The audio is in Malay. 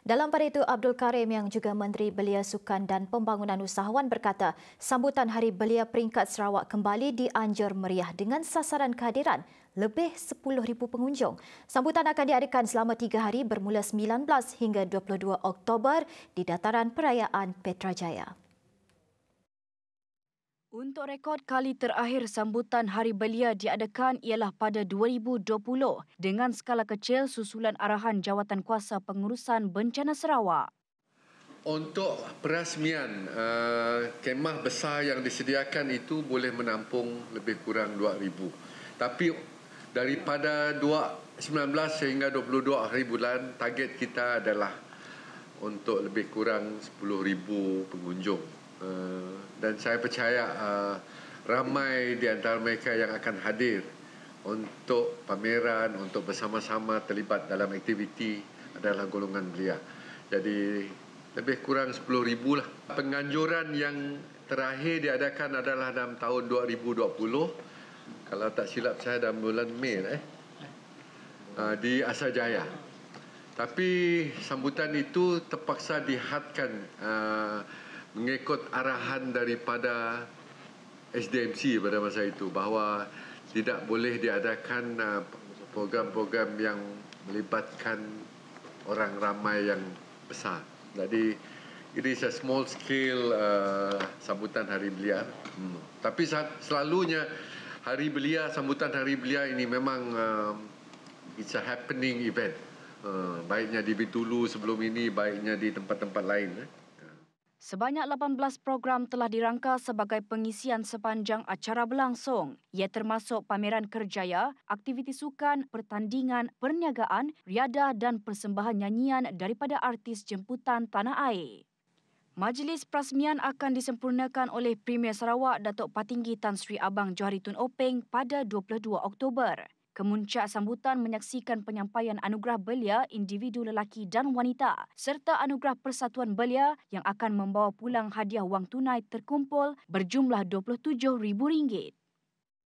Dalam pada itu, Abdul Karim yang juga Menteri Belia Sukan dan Pembangunan Usahawan berkata, sambutan Hari Belia Peringkat Sarawak kembali dianjur meriah dengan sasaran kehadiran lebih 10,000 pengunjung. Sambutan akan diadakan selama tiga hari bermula 19 hingga 22 Oktober di Dataran Perayaan Petrajaya. Jaya. Untuk rekod kali terakhir sambutan Hari Belia diadakan ialah pada 2020 dengan skala kecil susulan arahan jawatan kuasa pengurusan bencana Sarawak. Untuk perasmian, eh, kemah besar yang disediakan itu boleh menampung lebih kurang 2,000. Tapi daripada 2019 sehingga 22 hari bulan, target kita adalah untuk lebih kurang 10,000 pengunjung. Eh, dan saya percaya uh, ramai di antara mereka yang akan hadir untuk pameran untuk bersama-sama terlibat dalam aktiviti adalah golongan belia. Jadi lebih kurang ribu lah. Penganjuran yang terakhir diadakan adalah dalam tahun 2020. Kalau tak silap saya dalam bulan Mei lah, eh. Uh, di Asal Jaya. Tapi sambutan itu terpaksa dihadkan uh, mengikut arahan daripada SDMC pada masa itu bahawa tidak boleh diadakan uh, program-program yang melibatkan orang ramai yang besar. Jadi ini a small scale uh, sambutan hari belia. Hmm. Tapi selalunya hari belia sambutan hari belia ini memang uh, it's a happening event. Uh, baiknya di Bintulu sebelum ini, baiknya di tempat-tempat lain. Eh. Sebanyak 18 program telah dirangka sebagai pengisian sepanjang acara berlangsung. Ia termasuk pameran kerjaya, aktiviti sukan, pertandingan, perniagaan, riadah dan persembahan nyanyian daripada artis jemputan tanah air. Majlis perasmian akan disempurnakan oleh Premier Sarawak Datuk Patinggi Tan Sri Abang Johari Tun Openg pada 22 Oktober. Kemuncak sambutan menyaksikan penyampaian anugerah belia individu lelaki dan wanita serta anugerah persatuan belia yang akan membawa pulang hadiah wang tunai terkumpul berjumlah RM27,000.